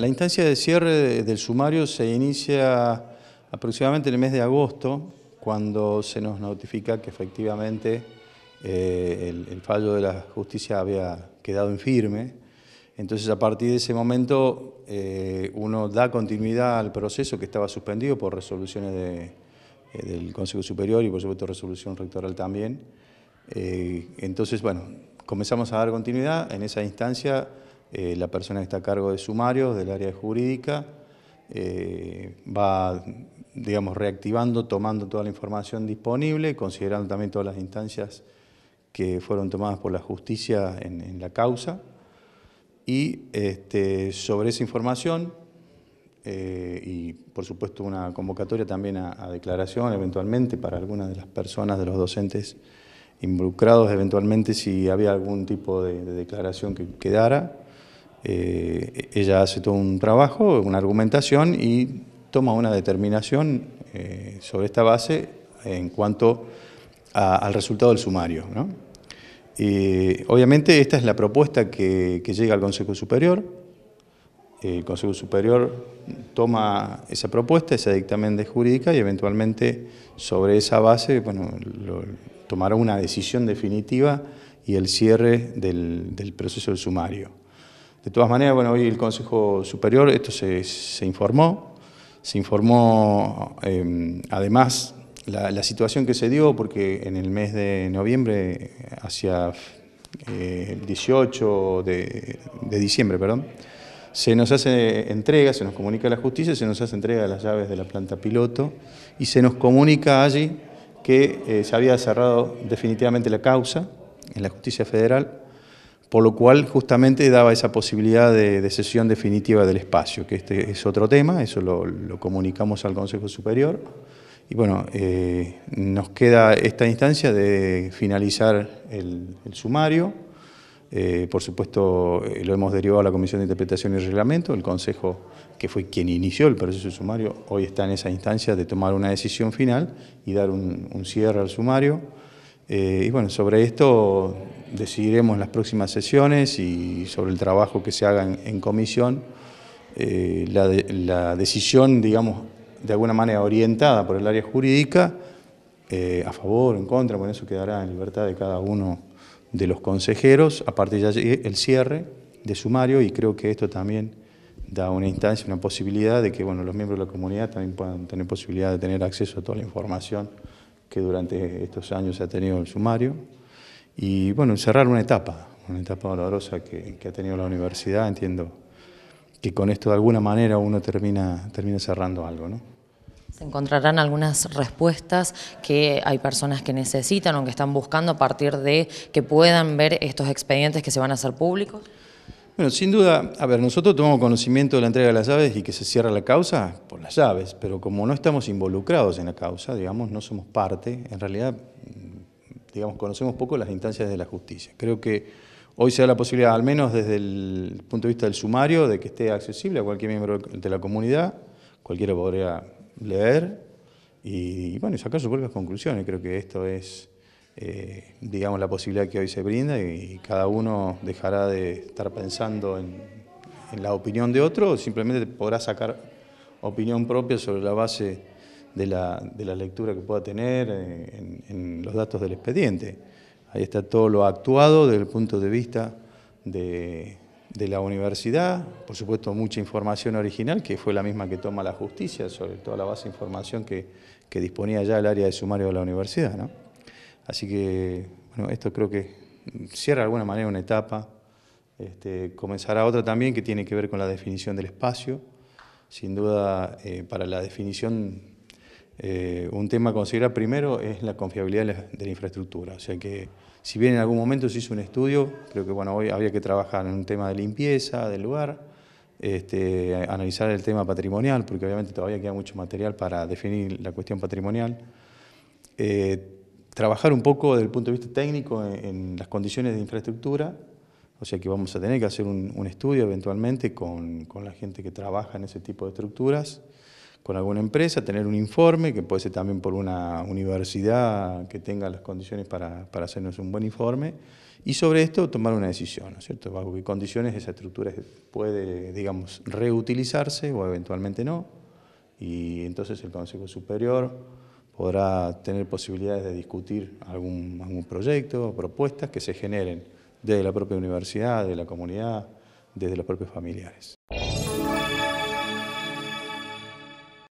La instancia de cierre del sumario se inicia aproximadamente en el mes de agosto, cuando se nos notifica que efectivamente eh, el, fallo de la justicia había quedado infirme. Entonces, a partir de ese momento, eh, uno da continuidad al proceso que estaba suspendido por resoluciones eh, del Consejo Superior y, por supuesto, resolución rectoral también. entonces, bueno, comenzamos a dar continuidad en esa instancia eh, la persona que está a cargo de sumarios, del área jurídica, eh, va, digamos, reactivando, tomando toda la información disponible, considerando también todas las instancias que fueron tomadas por la justicia en, la causa. Y este, sobre esa información, eh, y por supuesto una convocatoria también a, declaración eventualmente para algunas de las personas, de los docentes involucrados, eventualmente si había algún tipo de declaración que quedara, eh, ella hace todo un trabajo, una argumentación y toma una determinación eh, sobre esta base en cuanto al resultado del sumario. Eh, obviamente esta es la propuesta que, llega al Consejo Superior. El Consejo Superior toma esa propuesta, ese dictamen de jurídica y eventualmente sobre esa base bueno, tomará una decisión definitiva y el cierre del proceso del sumario. De todas maneras, bueno, hoy el Consejo Superior, esto se, informó, se informó em, además la, situación que se dio, porque en el mes de noviembre, hacia eh, el 18 de, diciembre, perdón, se nos hace entrega, se nos comunica a la justicia, se nos hace entrega de las llaves de la planta piloto y se nos comunica allí que eh, se había cerrado definitivamente la causa en la justicia federal por lo cual justamente daba esa posibilidad de, de cesión definitiva del espacio, que este es otro tema, eso lo, comunicamos al Consejo Superior. Y bueno, eh, nos queda esta instancia de finalizar el, sumario. Eh, por supuesto, eh, lo hemos derivado a la Comisión de Interpretación y Reglamento, el Consejo, que fue quien inició el proceso de sumario, hoy está en esa instancia de tomar una decisión final y dar un cierre al sumario. Eh, y bueno, sobre esto decidiremos en las próximas sesiones y sobre el trabajo que se haga en, comisión, eh, la, decisión, digamos, de alguna manera orientada por el área jurídica, eh, a favor o en contra, bueno, eso quedará en libertad de cada uno de los consejeros, aparte ya el cierre de sumario y creo que esto también da una instancia, una posibilidad de que bueno, los miembros de la comunidad también puedan tener posibilidad de tener acceso a toda la información que durante estos años ha tenido el sumario. Y bueno, cerrar una etapa, una etapa dolorosa que, que ha tenido la universidad, entiendo que con esto de alguna manera uno termina, termina cerrando algo, ¿no? Se encontrarán algunas respuestas que hay personas que necesitan o que están buscando a partir de que puedan ver estos expedientes que se van a hacer públicos. Bueno, sin duda, a ver, nosotros tomamos conocimiento de la entrega de las llaves y que se cierra la causa por las llaves, pero como no estamos involucrados en la causa, digamos, no somos parte, en realidad, mm, digamos, conocemos poco las instancias de la justicia. Creo que hoy se da la posibilidad, al menos desde el punto de vista del sumario, de que esté accesible a cualquier miembro de la comunidad, cualquiera podría leer y, bueno, sacar sus propias conclusiones. Creo que esto es eh, digamos, la posibilidad que hoy se brinda y, cada uno dejará de estar pensando en, la opinión de otro, simplemente podrá sacar opinión propia sobre la base de la, lectura que pueda tener eh, en, los datos del expediente. Ahí está todo lo actuado desde el punto de vista de, la universidad, por supuesto mucha información original, que fue la misma que toma la justicia, sobre toda la base de información que, disponía ya el área de sumario de la universidad. Así que, bueno, esto creo que cierra de alguna manera una etapa. Este, comenzará otra también que tiene que ver con la definición del espacio. Sin duda, eh, para la definición, eh, un tema a considerar primero es la confiabilidad de la, infraestructura. O sea que, si bien en algún momento se hizo un estudio, creo que bueno, hoy había que trabajar en un tema de limpieza del lugar, este, analizar el tema patrimonial, porque obviamente todavía queda mucho material para definir la cuestión patrimonial. Eh, trabajar un poco desde el punto de vista técnico en, las condiciones de infraestructura, o sea que vamos a tener que hacer un, estudio eventualmente con, con, la gente que trabaja en ese tipo de estructuras, con alguna empresa, tener un informe, que puede ser también por una universidad que tenga las condiciones para, para hacernos un buen informe, y sobre esto tomar una decisión, ¿no es cierto? Bajo qué condiciones esa estructura puede, digamos, reutilizarse o eventualmente no, y entonces el Consejo Superior podrá tener posibilidades de discutir algún, proyecto, propuestas que se generen desde la propia universidad, de la comunidad, desde los propios familiares.